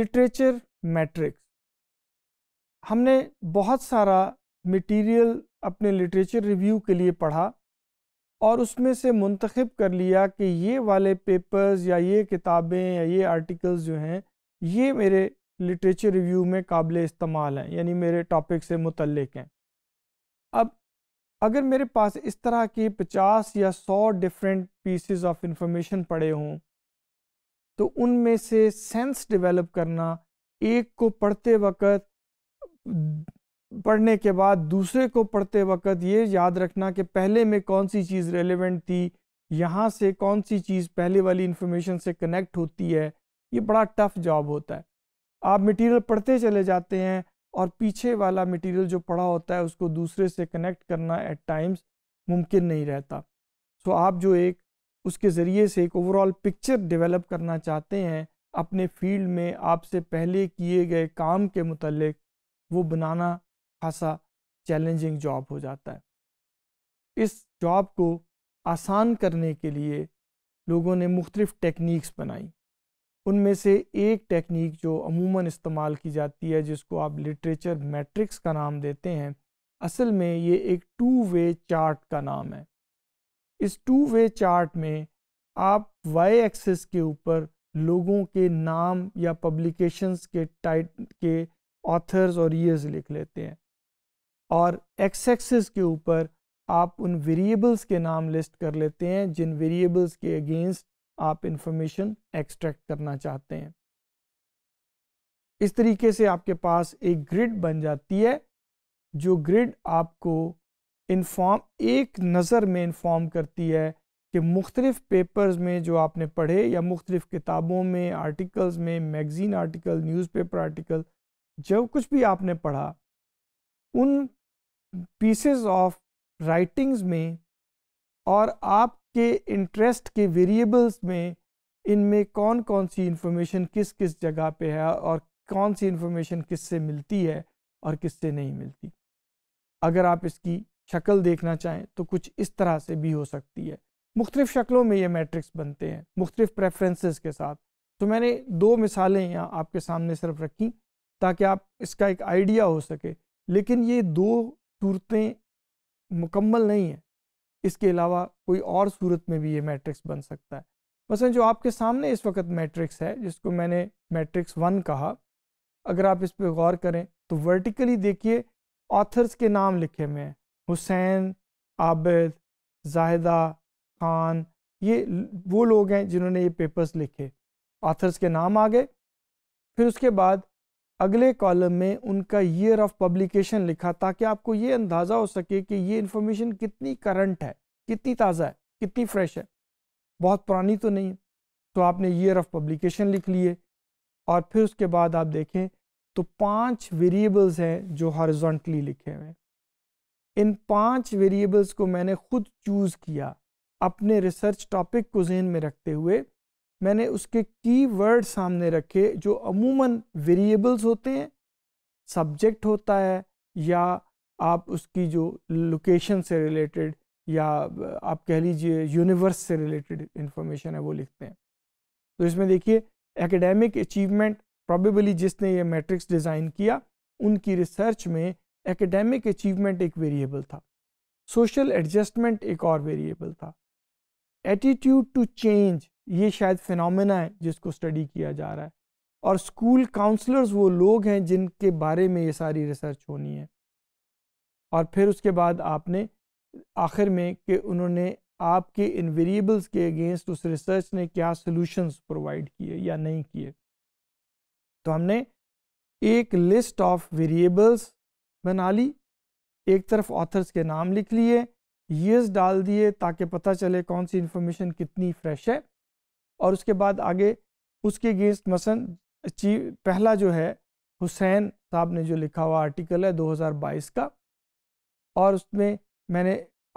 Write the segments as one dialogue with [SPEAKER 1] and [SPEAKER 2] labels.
[SPEAKER 1] literature matrix हमने बहुत सारा मटेरियल अपने लिटरेचर रिव्यू के लिए पढ़ा और उसमें से मुंतखब कर लिया कि ये वाले पेपर्स या ये किताबें या ये आर्टिकल्स जो हैं ये मेरे लिटरेचर रिव्यू में काबिल इस्तेमाल हैं यानी मेरे टॉपिक से मुतलक हैं अब अगर मेरे पास इस तरह के 50 या 100 डिफरेंट पीसेस ऑफ इंफॉर्मेशन पड़े हों तो उनमें से सेंस डेवलप करना एक को पढ़ते वक्त पढ़ने के बाद दूसरे को पढ़ते वक्त ये याद रखना कि पहले में कौन सी चीज़ रेलेवेंट थी यहाँ से कौन सी चीज़ पहले वाली इन्फॉर्मेशन से कनेक्ट होती है ये बड़ा टफ जॉब होता है आप मटेरियल पढ़ते चले जाते हैं और पीछे वाला मटेरियल जो पढ़ा होता है उसको दूसरे से कनेक्ट करना एट टाइम्स मुमकिन नहीं रहता सो आप जो एक उसके ज़रिए से एक ओवरऑल पिक्चर डेवलप करना चाहते हैं अपने फील्ड में आपसे पहले किए गए काम के मतलब वो बनाना खासा चैलेंजिंग जॉब हो जाता है इस जॉब को आसान करने के लिए लोगों ने मुख्तलिफ़ टेक्निक्स बनाई उनमें से एक टेक्निक जो अमूमन इस्तेमाल की जाती है जिसको आप लिटरेचर मैट्रिक्स का नाम देते हैं असल में ये एक टू वे चार्ट का नाम है इस टू वे चार्ट में आप वाई एक्सेस के ऊपर लोगों के नाम या पब्लिकेशंस के टाइट के ऑथर्स और ईयर्स लिख लेते हैं और एक्स एक्सेस के ऊपर आप उन वेरिएबल्स के नाम लिस्ट कर लेते हैं जिन वेरिएबल्स के अगेंस्ट आप इंफॉर्मेशन एक्सट्रैक्ट करना चाहते हैं इस तरीके से आपके पास एक ग्रिड बन जाती है जो ग्रिड आपको इन्फॉर्म एक नज़र में इनफॉर्म करती है कि मुख्तलिफ़ पेपर्स में जो आपने पढ़े या मुख्तलिफ़ किताबों में आर्टिकल्स में मैगज़ीन आर्टिकल न्यूज़पेपर आर्टिकल जो कुछ भी आपने पढ़ा उन पीसेस ऑफ राइटिंग्स में और आपके इंटरेस्ट के वेरिएबल्स में इनमें कौन कौन सी इन्फॉर्मेशन किस किस जगह पे है और कौन सी इन्फॉर्मेशन किससे मिलती है और किससे नहीं मिलती अगर आप इसकी शक्ल देखना चाहें तो कुछ इस तरह से भी हो सकती है मुख्तलिफ़ शक्लों में ये मैट्रिक्स बनते हैं मुख्तलिफ़ प्रेफरेंसेस के साथ तो मैंने दो मिसालें यहाँ आपके सामने सिर्फ रखी ताकि आप इसका एक आइडिया हो सके लेकिन ये दो सूरतें मुकम्मल नहीं हैं इसके अलावा कोई और सूरत में भी ये मैट्रिक्स बन सकता है मसलन जो आपके सामने इस वक्त मैट्रिक्स है जिसको मैंने मैट्रिक्स वन कहा अगर आप इस पर गौर करें तो वर्टिकली देखिए ऑथर्स के नाम लिखे हुए हैं हुसैन आबिद जाहिदा खान ये वो लोग हैं जिन्होंने ये पेपर्स लिखे ऑथर्स के नाम आ गए फिर उसके बाद अगले कॉलम में उनका ईयर ऑफ पब्लिकेशन लिखा ताकि आपको ये अंदाज़ा हो सके कि ये इन्फॉर्मेशन कितनी करंट है कितनी ताज़ा है कितनी फ्रेश है बहुत पुरानी तो नहीं है तो आपने ईयर ऑफ पब्लिकेशन लिख लिए और फिर उसके बाद आप देखें तो पांच वेरिएबल्स हैं जो हॉरिजॉन्टली लिखे हुए हैं इन पांच वेरिएबल्स को मैंने खुद चूज़ किया अपने रिसर्च टॉपिक को जहन में रखते हुए मैंने उसके की वर्ड सामने रखे जो अमूमन वेरिएबल्स होते हैं सब्जेक्ट होता है या आप उसकी जो लोकेशन से रिलेटेड या आप कह लीजिए यूनिवर्स से रिलेटेड इंफॉर्मेशन है वो लिखते हैं तो इसमें देखिए एकेडमिक अचीवमेंट प्रॉबेबली जिसने ये मैट्रिक्स डिज़ाइन किया उनकी रिसर्च में एकेडमिक अचीवमेंट एक वेरिएबल था सोशल एडजस्टमेंट एक और वेरिएबल था एटीट्यूड टू चेंज ये शायद फिनमिना है जिसको स्टडी किया जा रहा है और स्कूल काउंसलर्स वो लोग हैं जिनके बारे में ये सारी रिसर्च होनी है और फिर उसके बाद आपने आखिर में कि उन्होंने आपके इन वेरिएबल्स के अगेंस्ट उस रिसर्च ने क्या सॉल्यूशंस प्रोवाइड किए या नहीं किए तो हमने एक लिस्ट ऑफ वेरिएबल्स बना ली एक तरफ ऑथर्स के नाम लिख लिए ईयर्स डाल दिए ताकि पता चले कौन सी इन्फॉर्मेशन कितनी फ्रेश है और उसके बाद आगे उसके अगेंस्ट मसन ची पहला जो है हुसैन साहब ने जो लिखा हुआ आर्टिकल है 2022 का और उसमें मैंने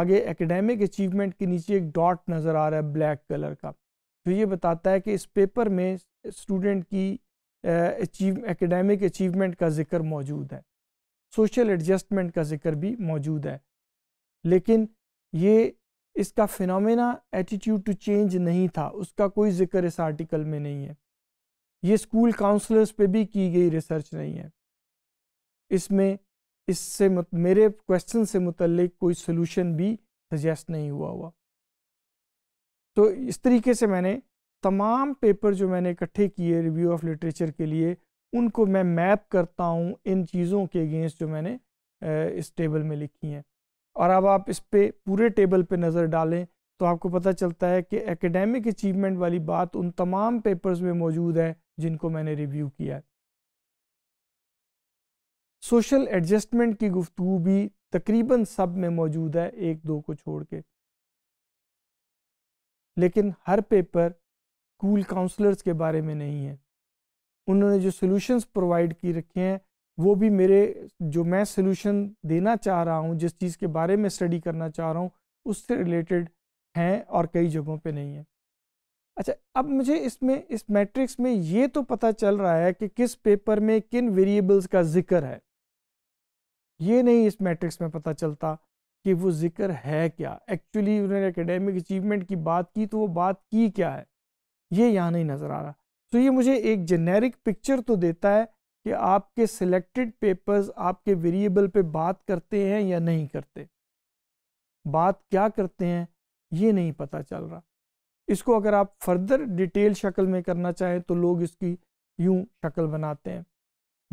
[SPEAKER 1] आगे एकेडमिक अचीवमेंट के नीचे एक डॉट नज़र आ रहा है ब्लैक कलर का जो ये बताता है कि इस पेपर में स्टूडेंट की अचीव एकेडमिक अचीवमेंट का जिक्र मौजूद है सोशल एडजस्टमेंट का जिक्र भी मौजूद है लेकिन ये इसका फिनोमेना एटीट्यूड टू चेंज नहीं था उसका कोई जिक्र इस आर्टिकल में नहीं है ये स्कूल काउंसलर्स पे भी की गई रिसर्च नहीं है इसमें इससे मेरे क्वेश्चन से मुतलक कोई सोल्यूशन भी सजेस्ट नहीं हुआ हुआ तो इस तरीके से मैंने तमाम पेपर जो मैंने इकट्ठे किए रिव्यू ऑफ लिटरेचर के लिए उनको मैं मैप करता हूँ इन चीज़ों के अगेंस्ट जो मैंने इस टेबल में लिखी हैं और अब आप इस पर पूरे टेबल पे नज़र डालें तो आपको पता चलता है कि एकेडमिक अचीवमेंट वाली बात उन तमाम पेपर्स में मौजूद है जिनको मैंने रिव्यू किया है सोशल एडजस्टमेंट की गुफ्तु भी तकरीबन सब में मौजूद है एक दो को छोड़ के लेकिन हर पेपर स्कूल काउंसलर्स के बारे में नहीं है उन्होंने जो सोल्यूशंस प्रोवाइड की रखे हैं वो भी मेरे जो मैं सोल्यूशन देना चाह रहा हूँ जिस चीज़ के बारे में स्टडी करना चाह रहा हूँ उससे रिलेटेड हैं और कई जगहों पे नहीं है अच्छा अब मुझे इसमें इस मैट्रिक्स में ये तो पता चल रहा है कि किस पेपर में किन वेरिएबल्स का जिक्र है ये नहीं इस मैट्रिक्स में पता चलता कि वो जिक्र है क्या एक्चुअली उन्होंने एकेडमिक अचीवमेंट की बात की तो वो बात की क्या है ये यहाँ नहीं नज़र आ रहा तो ये मुझे एक जेनेरिक पिक्चर तो देता है कि आपके सिलेक्टेड पेपर्स आपके वेरिएबल पे बात करते हैं या नहीं करते बात क्या करते हैं ये नहीं पता चल रहा इसको अगर आप फर्दर डिटेल शक्ल में करना चाहें तो लोग इसकी यूं शक्ल बनाते हैं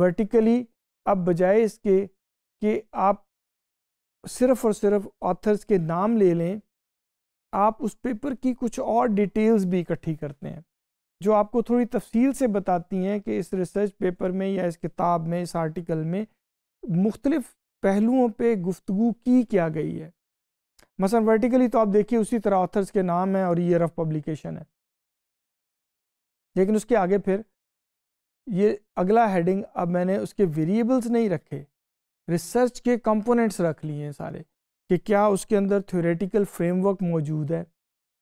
[SPEAKER 1] वर्टिकली अब बजाय इसके कि आप सिर्फ और सिर्फ ऑथर्स के नाम ले लें आप उस पेपर की कुछ और डिटेल्स भी इकट्ठी करते हैं जो आपको थोड़ी तफसील से बताती हैं कि इस रिसर्च पेपर में या इस किताब में इस आर्टिकल में मुख्तलिफ पहलुओं पर गुफ्तु की क्या गई है मसा वर्टिकली तो आप देखिए उसी तरह ऑथर्स के नाम है और ईयर ऑफ पब्लिकेशन है लेकिन उसके आगे फिर ये अगला हेडिंग अब मैंने उसके वेरिएबल्स नहीं रखे रिसर्च के कंपोनेंट्स रख लिए हैं सारे कि क्या उसके अंदर थ्योरेटिकल फ्रेमवर्क मौजूद है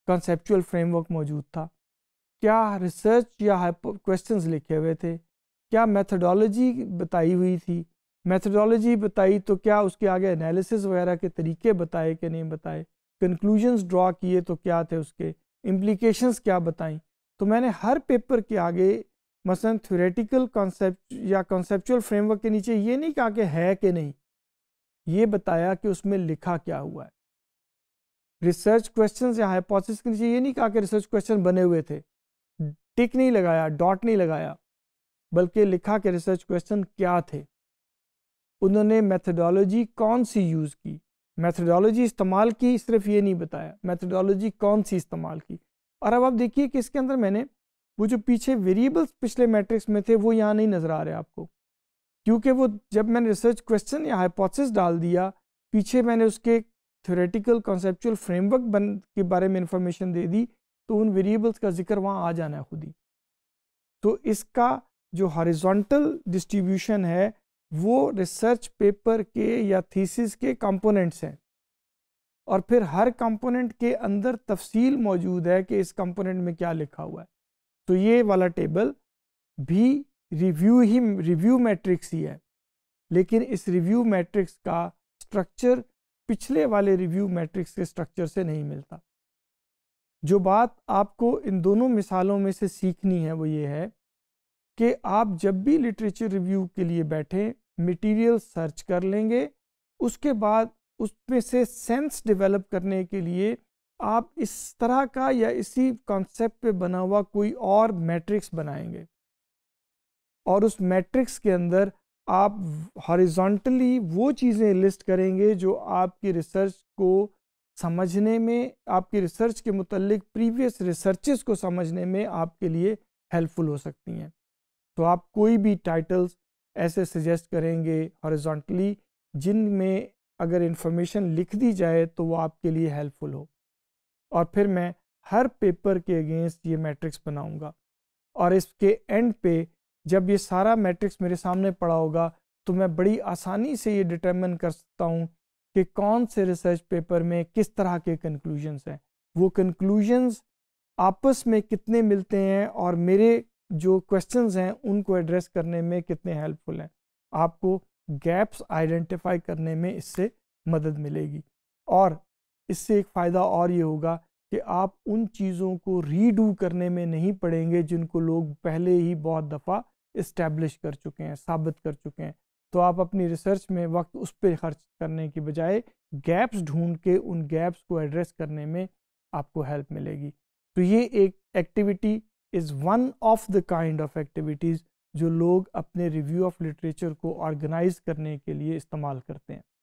[SPEAKER 1] कंसेपचुअल फ्रेमवर्क मौजूद था क्या रिसर्च या क्वेश्चंस लिखे हुए थे क्या मेथडोलॉजी बताई हुई थी मेथडोलॉजी बताई तो क्या उसके आगे एनालिसिस वगैरह के तरीके बताए कि नहीं बताए कंक्लूजन्स ड्रॉ किए तो क्या थे उसके इम्प्लीकेशंस क्या बताई तो मैंने हर पेपर के आगे मसलन थ्योरेटिकल कॉन्सेप्ट या कॉन्सेपचुअल फ्रेमवर्क के नीचे ये नहीं कहा कि है कि नहीं ये बताया कि उसमें लिखा क्या हुआ है रिसर्च क्वेश्चन या हाइपोथेसिस के नीचे ये नहीं कहा कि रिसर्च क्वेश्चन बने हुए थे टिक नहीं लगाया डॉट नहीं लगाया बल्कि लिखा के रिसर्च क्वेश्चन क्या थे उन्होंने मेथडोलॉजी कौन सी यूज़ की मेथडोलॉजी इस्तेमाल की सिर्फ ये नहीं बताया मेथडोलॉजी कौन सी इस्तेमाल की और अब आप देखिए कि इसके अंदर मैंने वो जो पीछे वेरिएबल्स पिछले मैट्रिक्स में थे वो यहाँ नहीं नज़र आ रहे आपको क्योंकि वो जब मैंने रिसर्च क्वेश्चन या हाइपोथेसिस डाल दिया पीछे मैंने उसके थ्योरेटिकल कॉन्सेप्चुअल फ्रेमवर्क बन के बारे में इंफॉर्मेशन दे दी तो उन वेरिएबल्स का जिक्र वहाँ आ जाना है खुद ही तो इसका जो हॉरिजॉन्टल डिस्ट्रीब्यूशन है वो रिसर्च पेपर के या थीसिस के कंपोनेंट्स हैं और फिर हर कंपोनेंट के अंदर तफसील मौजूद है कि इस कंपोनेंट में क्या लिखा हुआ है तो ये वाला टेबल भी रिव्यू ही रिव्यू मैट्रिक्स ही है लेकिन इस रिव्यू मैट्रिक्स का स्ट्रक्चर पिछले वाले रिव्यू मैट्रिक्स के स्ट्रक्चर से नहीं मिलता जो बात आपको इन दोनों मिसालों में से सीखनी है वो ये है कि आप जब भी लिटरेचर रिव्यू के लिए बैठें मटेरियल सर्च कर लेंगे उसके बाद उसमें से सेंस डेवलप करने के लिए आप इस तरह का या इसी कॉन्सेप्ट पे बना हुआ कोई और मैट्रिक्स बनाएंगे और उस मैट्रिक्स के अंदर आप हॉरिजॉन्टली वो चीज़ें लिस्ट करेंगे जो आपकी रिसर्च को समझने में आपकी रिसर्च के मुतलिक प्रीवियस रिसर्चेस को समझने में आपके लिए हेल्पफुल हो सकती हैं तो आप कोई भी टाइटल्स ऐसे सजेस्ट करेंगे हॉरिजॉन्टली जिनमें अगर इन्फॉर्मेशन लिख दी जाए तो वो आपके लिए हेल्पफुल हो और फिर मैं हर पेपर के अगेंस्ट ये मैट्रिक्स बनाऊंगा और इसके एंड पे जब ये सारा मैट्रिक्स मेरे सामने पड़ा होगा तो मैं बड़ी आसानी से ये डिटर्मिन कर सकता हूँ कि कौन से रिसर्च पेपर में किस तरह के कंक्लूजन्स हैं वो कंक्लूजन्स आपस में कितने मिलते हैं और मेरे जो क्वेश्चंस हैं उनको एड्रेस करने में कितने हेल्पफुल हैं आपको गैप्स आइडेंटिफाई करने में इससे मदद मिलेगी और इससे एक फ़ायदा और ये होगा कि आप उन चीज़ों को रीडू करने में नहीं पड़ेंगे जिनको लोग पहले ही बहुत दफ़ा इस्टेब्लिश कर चुके हैं साबित कर चुके हैं तो आप अपनी रिसर्च में वक्त उस पर खर्च करने की बजाय गैप्स ढूंढ के उन गैप्स को एड्रेस करने में आपको हेल्प मिलेगी तो ये एक activity is one of the kind of activities जो लोग अपने रिव्यू ऑफ लिटरेचर को ऑर्गेनाइज करने के लिए इस्तेमाल करते हैं